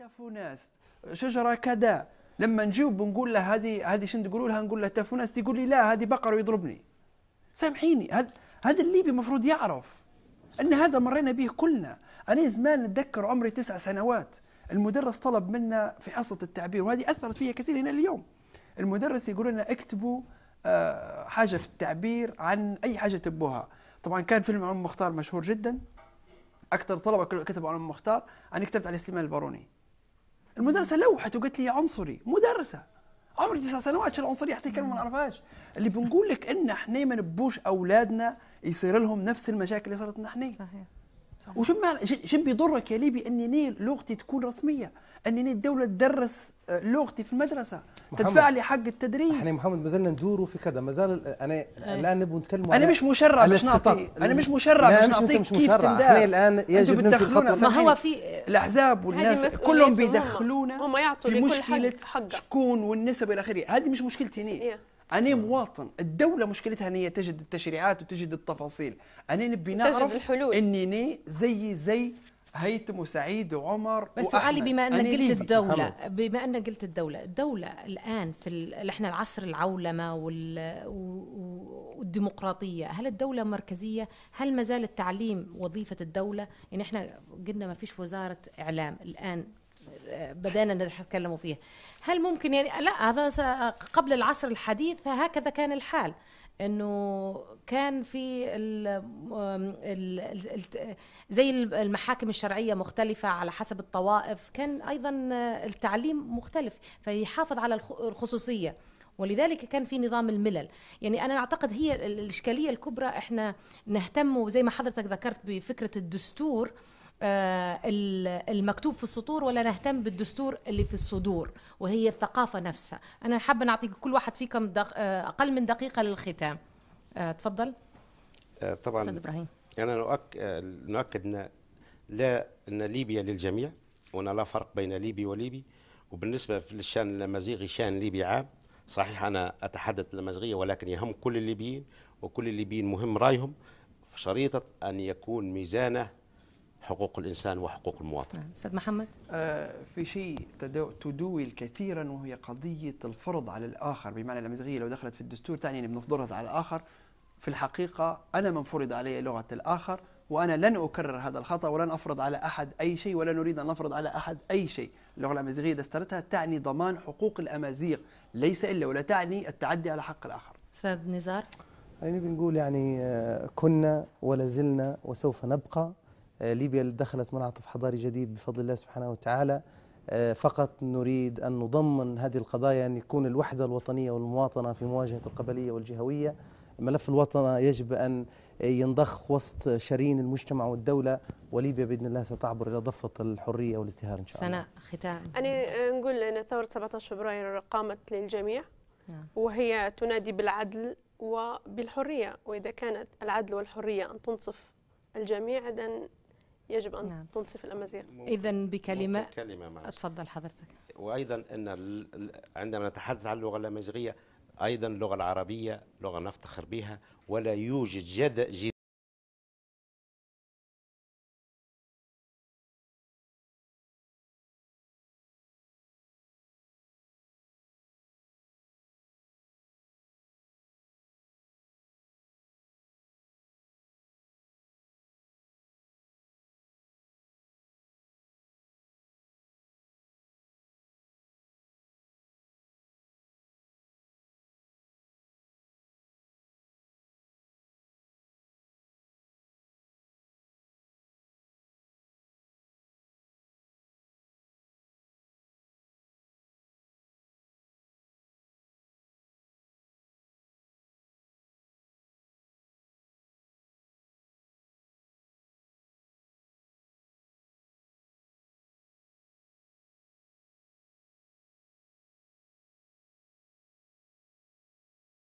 تفوناس شجره كذا لما نجيوب بنقول له هذه هذه شنو تقولوا لها نقول له تفوناس تقول لي لا هذه بقر ويضربني سامحيني هذا هذا الليبي المفروض يعرف ان هذا مرينا به كلنا انا زمان نتذكر عمري تسع سنوات المدرس طلب منا في حصه التعبير وهذه اثرت فيها كثير الى اليوم المدرس يقول لنا اكتبوا آه، حاجه في التعبير عن اي حاجه تبوها طبعا كان فيلم عم مختار مشهور جدا اكثر طلبه كتبوا عن ام مختار انا كتبت على سليمان الباروني المدرسه لوحت وقالت لي عنصري مدرسه عمري تسع سنوات شو العنصريه حتى كلمه ما نعرفهاش اللي بنقول لك ان احنا ما نبوش اولادنا يصير لهم نفس المشاكل اللي صارت لنا احنا صحيح وشو معنى شو بيضرك يا ليبي انني لغتي تكون رسميه انني الدوله تدرس آه، لغتي في المدرسه محمد. تدفع لي حق التدريس احنا محمد ما زلنا ندوروا في كذا ما زال انا إيه. الان نبغى نتكلم انا مش مشرع باش نعطي انا مش مشرع باش نعطيك كيف تندار احنا الان يجب بتدخلونا ما هو في الاحزاب والناس كلهم بيدخلونا هم, يعطوا في مشكله حق. شكون والنسب الى اخره هذه مش مشكلتي هنا انا مواطن الدوله مشكلتها ان هي تجد التشريعات وتجد التفاصيل انا نبي نعرف اني ني زي زي هيثم وسعيد وعمر بس سؤالي بما انك قلت الدوله بما انك قلت الدوله الدوله الان في احنا العصر العولمه والديمقراطيه هل الدوله مركزيه هل ما زال التعليم وظيفه الدوله يعني احنا قلنا ما فيش وزاره اعلام الان بدانا نتكلم فيها هل ممكن يعني لا هذا قبل العصر الحديث هكذا كان الحال انه كان في الـ الـ الـ زي المحاكم الشرعيه مختلفه على حسب الطوائف كان ايضا التعليم مختلف فيحافظ على الخصوصيه ولذلك كان في نظام الملل يعني انا اعتقد هي الاشكاليه الكبرى احنا نهتم زي ما حضرتك ذكرت بفكره الدستور آه، المكتوب في السطور ولا نهتم بالدستور اللي في الصدور وهي الثقافه نفسها انا حابه نعطي كل واحد فيكم آه، اقل من دقيقه للختام آه، تفضل طبعا استاذ ابراهيم انا نؤكد نؤكد ان لا ان ليبيا للجميع وأنا لا فرق بين ليبي وليبي وبالنسبه للشان الامازيغي شان ليبي عام صحيح انا اتحدث الامازيغيه ولكن يهم كل الليبيين وكل الليبيين مهم رايهم في شريطه ان يكون ميزانه حقوق الإنسان وحقوق المواطن نعم. أستاذ محمد آه، في شيء تدول كثيرا وهي قضية الفرض على الآخر بمعنى الأمازيغية لو دخلت في الدستور تعني أن بنفرضها على الآخر في الحقيقة أنا من فرض علي لغة الآخر وأنا لن أكرر هذا الخطأ ولن أفرض على أحد أي شيء ولا نريد أن نفرض على أحد أي شيء اللغة الأمازيغية دسترتها تعني ضمان حقوق الأمازيغ ليس إلا ولا تعني التعدي على حق الآخر أستاذ نزار يعني بنقول يعني آه، كنا ولا زلنا وسوف نبقى آه، ليبيا دخلت منعطف حضاري جديد بفضل الله سبحانه وتعالى آه، فقط نريد أن نضمن هذه القضايا أن يكون الوحدة الوطنية والمواطنة في مواجهة القبلية والجهوية ملف الوطنة يجب أن ينضخ وسط شرين المجتمع والدولة وليبيا بإذن الله ستعبر إلى ضفة الحرية والازدهار إن شاء الله سناء ختام أنا نقول أن ثورة 17 فبراير قامت للجميع نعم. وهي تنادي بالعدل وبالحرية وإذا كانت العدل والحرية أن تنصف الجميع إذن يجب أن نعم. تنصف الأمازيغ إذا بكلمة كلمة أتفضل حضرتك وأيضا أن عندما نتحدث عن اللغة الأمازيغية أيضا اللغة العربية لغة نفتخر بها ولا يوجد جد